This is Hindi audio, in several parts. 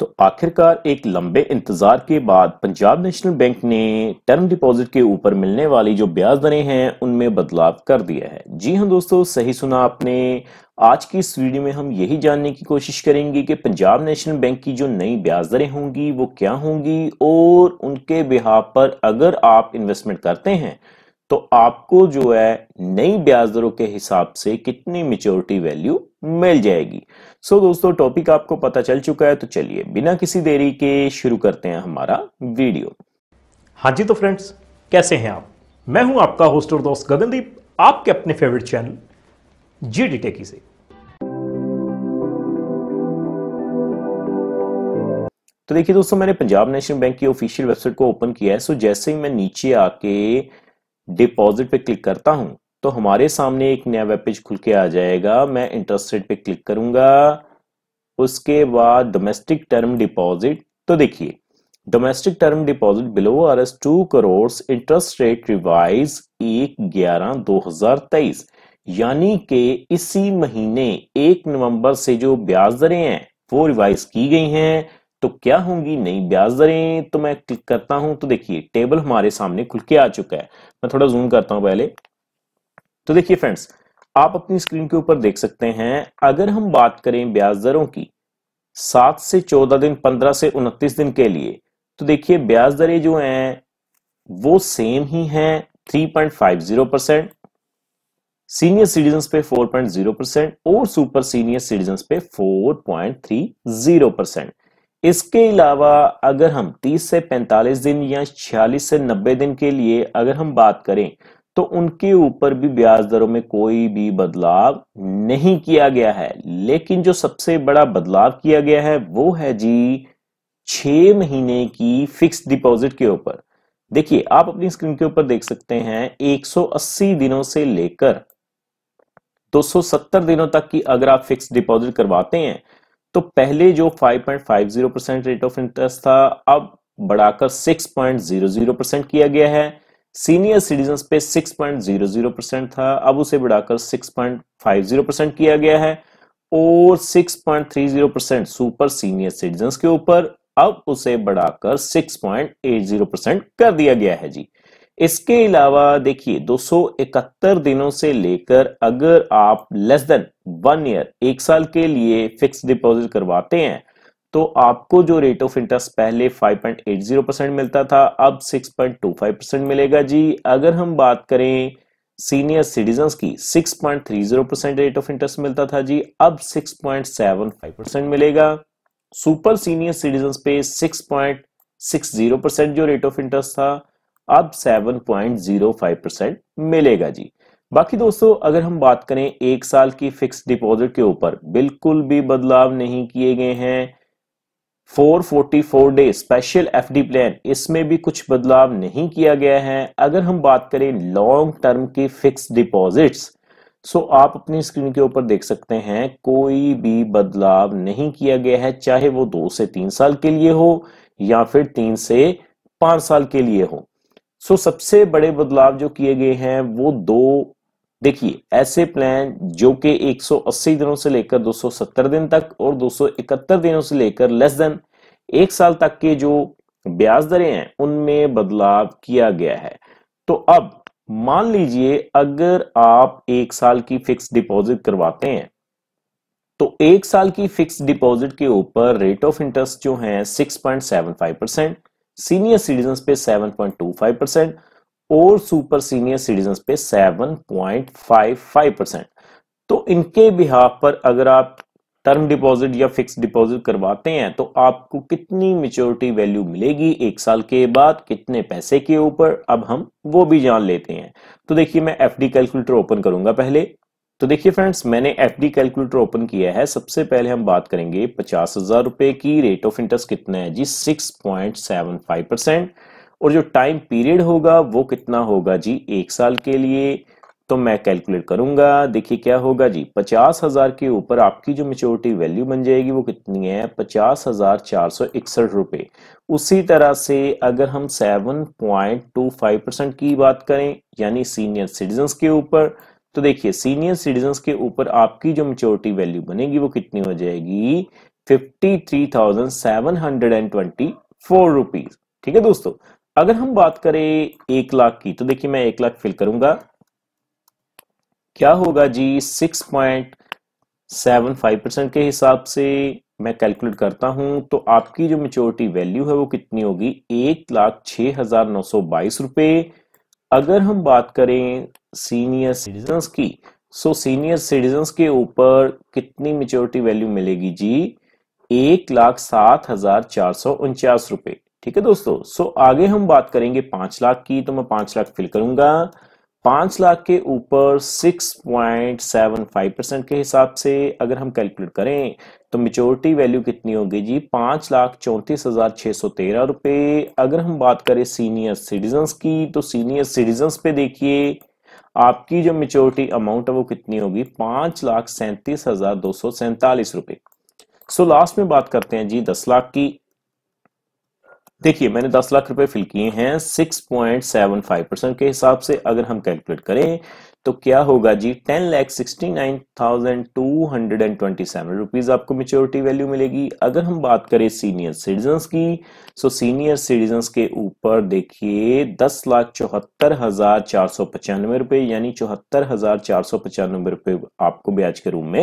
तो आखिरकार एक लंबे इंतजार के बाद पंजाब नेशनल बैंक ने टर्म डिपॉजिट के ऊपर मिलने वाली जो ब्याज दरें हैं उनमें बदलाव कर दिया है जी हाँ दोस्तों सही सुना आपने आज की इस वीडियो में हम यही जानने की कोशिश करेंगे कि पंजाब नेशनल बैंक की जो नई ब्याज दरें होंगी वो क्या होंगी और उनके बिहार पर अगर आप इन्वेस्टमेंट करते हैं तो आपको जो है नई ब्याज दरों के हिसाब से कितनी मिच्योरिटी वैल्यू मिल जाएगी सो so, दोस्तों टॉपिक आपको पता चल चुका है तो चलिए बिना किसी देरी के शुरू करते हैं हमारा वीडियो हाँ जी तो फ्रेंड्स कैसे हैं आप मैं हूं आपका होस्ट और दोस्त गगनदीप आपके अपने favourite channel G D Techy से तो देखिए दोस्तों मैंने पंजाब नेशनल बैंक की ऑफिशियल वेबसाइट को ओपन किया है सो जैसे ही मैं नीचे आके डिपॉजिट पे क्लिक करता हूं तो हमारे सामने एक नया वेब पेज खुल के आ जाएगा मैं इंटरेस्ट रेट पे क्लिक करूंगा उसके बाद डोमेस्टिक टर्म डिपॉजिट तो देखिए domestic term deposit below R S two crore interest rate revise एक ग्यारह दो हजार तेईस यानी के इसी महीने एक नवंबर से जो ब्याज दरें हैं वो रिवाइज की गई हैं तो क्या होंगी नई ब्याज दरें तो मैं क्लिक करता हूं तो देखिए टेबल हमारे सामने खुल के आ चुका है मैं थोड़ा जूम करता हूं पहले तो देखिए फ्रेंड्स आप अपनी स्क्रीन के ऊपर देख सकते हैं अगर हम बात करें ब्याज दरों की सात से चौदह दिन पंद्रह से उनतीस दिन के लिए तो देखिए ब्याज दरें जो हैं वो सेम ही हैं 3.50 परसेंट सीनियर सिटीजन पे 4.0 परसेंट और सुपर सीनियर सिटीजन पे 4.30 परसेंट इसके अलावा अगर हम 30 से 45 दिन या 46 से 90 दिन के लिए अगर हम बात करें तो उनके ऊपर भी ब्याज दरों में कोई भी बदलाव नहीं किया गया है लेकिन जो सबसे बड़ा बदलाव किया गया है वो है जी छ महीने की फिक्स डिपॉजिट के ऊपर देखिए आप अपनी स्क्रीन के ऊपर देख सकते हैं 180 दिनों से लेकर 270 दिनों तक की अगर आप फिक्स डिपॉजिट करवाते हैं तो पहले जो 5.50 परसेंट रेट ऑफ इंटरेस्ट था अब बढ़ाकर 6.00 परसेंट किया गया है सीनियर सिटीजन पे 6.00 परसेंट था अब उसे बढ़ाकर 6.50 परसेंट किया गया है और 6.30 परसेंट सुपर सीनियर सिटीजन के ऊपर अब उसे बढ़ाकर 6.80 परसेंट कर दिया गया है जी इसके अलावा देखिए 271 दिनों से लेकर अगर आप लेस देन वन ईयर एक साल के लिए फिक्स डिपॉजिट करवाते हैं तो आपको जो रेट ऑफ इंटरेस्ट पहले 5.80 परसेंट मिलता था अब 6.25 परसेंट मिलेगा जी अगर हम बात करें सीनियर सिटीजन की 6.30 परसेंट रेट ऑफ इंटरेस्ट मिलता था जी अब 6.75 परसेंट मिलेगा सुपर सीनियर सिटीजन पे 6.60 परसेंट जो रेट ऑफ इंटरेस्ट था अब 7.05 परसेंट मिलेगा जी बाकी दोस्तों अगर हम बात करें एक साल की फिक्स डिपॉजिट के ऊपर बिल्कुल भी बदलाव नहीं किए गए हैं 444 डे स्पेशल एफडी प्लान इसमें भी कुछ बदलाव नहीं किया गया है अगर हम बात करें लॉन्ग टर्म की फिक्स डिपॉजिट्स सो आप अपनी स्क्रीन के ऊपर देख सकते हैं कोई भी बदलाव नहीं किया गया है चाहे वो दो से तीन साल के लिए हो या फिर तीन से पांच साल के लिए हो सो so, सबसे बड़े बदलाव जो किए गए हैं वो दो देखिए ऐसे प्लान जो कि 180 दिनों से लेकर 270 दिन तक और 271 दिनों से लेकर लेस देन एक साल तक के जो ब्याज दरें हैं उनमें बदलाव किया गया है तो अब मान लीजिए अगर आप एक साल की फिक्स डिपॉजिट करवाते हैं तो एक साल की फिक्स डिपॉजिट के ऊपर रेट ऑफ इंटरेस्ट जो है 6.75 परसेंट सीनियर सिटीजन पे 7.25 परसेंट और सुपर सीनियर सिटीजन पे 7.55 परसेंट तो इनके बिहाफ पर अगर आप टर्म डिपॉजिट या फिक्स डिपॉजिट करवाते हैं तो आपको कितनी मेच्योरिटी वैल्यू मिलेगी एक साल के बाद कितने पैसे के ऊपर अब हम वो भी जान लेते हैं तो देखिए मैं एफडी कैलकुलेटर ओपन करूंगा पहले तो देखिए फ्रेंड्स मैंने एफ डी कैलकुलेटर ओपन किया है सबसे पहले हम बात करेंगे पचास हजार रुपए की रेट ऑफ इंटरेस्ट कितना है जी six point seven five percent और जो टाइम पीरियड होगा वो कितना होगा जी एक साल के लिए तो मैं कैलकुलेट करूंगा देखिए क्या होगा जी पचास हजार के ऊपर आपकी जो मेच्योरिटी वैल्यू बन जाएगी वो कितनी है पचास हजार चार सौ इकसठ रुपए उसी तरह से अगर हम seven point two five percent की बात करें यानी सीनियर सिटीजन के ऊपर तो देखिए सीनियर सिटीजन के ऊपर आपकी जो मेच्योरिटी वैल्यू बनेगी वो कितनी हो जाएगी fifty three thousand seven hundred and twenty four rupees ठीक है दोस्तों अगर हम बात करें एक लाख की तो देखिए मैं एक लाख फिल करूंगा क्या होगा जी six point seven five percent के हिसाब से मैं कैलकुलेट करता हूं तो आपकी जो मेच्योरिटी वैल्यू है वो कितनी होगी एक लाख छह हजार नौ सौ बाईस रुपए अगर हम बात करें सीनियर सिटीजन की सो सीनियर सिटीजन के ऊपर कितनी मेच्योरिटी वैल्यू मिलेगी जी एक लाख सात हजार चार सौ उनचास रुपए ठीक है दोस्तों सो आगे हम बात करेंगे पांच लाख की तो मैं पांच लाख फिल करूंगा पांच लाख के ऊपर six point seven five percent के हिसाब से अगर हम कैलकुलेट करें तो मेचोरिटी वैल्यू कितनी होगी जी पाँच लाख चौंतीस हज़ार छः सौ तेरह रुपये अगर हम बात करें सीनियर सिटीजन्स की तो सीनियर सिटीजन्स पे देखिए आपकी जो मेचोरिटी अमाउंट है वो कितनी होगी पाँच लाख सैंतीस हज़ार दो सौ सैंतालीस रुपये सो लास्ट में बात करते हैं जी दस लाख की देखिए मैंने दस लाख रुपए फिल किए हैं six point seven five percent के हिसाब से अगर हम कैलकुलेट करें तो क्या होगा जी ten lakh sixty nine thousand two hundred and twenty seven rupees आपको मेच्योरिटी वैल्यू मिलेगी अगर हम बात करें सीनियर सिटीजन की सो सीनियर सिटीजन के ऊपर देखिए दस लाख चौहत्तर हजार चार सौ पचानवे रुपए यानी चौहत्तर हजार चार सौ पचानवे रुपए आपको ब्याज के रूप में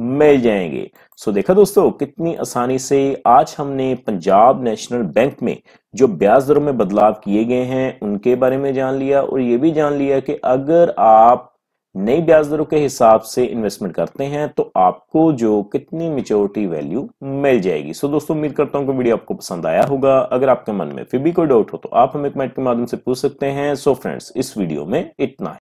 मिल जाएंगे सो देखा दोस्तों कितनी आसानी से आज हमने पंजाब नेशनल बैंक में जो ब्याज दरों में बदलाव किए गए हैं उनके बारे में जान लिया और ये भी जान लिया कि अगर आप नई ब्याज दरों के हिसाब से इन्वेस्टमेंट करते हैं तो आपको जो कितनी मिच्योरिटी वैल्यू मिल जाएगी सो दोस्तों उम्मीद करता हूं कि वीडियो आपको पसंद आया होगा अगर आपके मन में फिर भी कोई डाउट हो तो आप हमें कमेंट के माध्यम से पूछ सकते हैं सो फ्रेंड्स इस वीडियो में इतना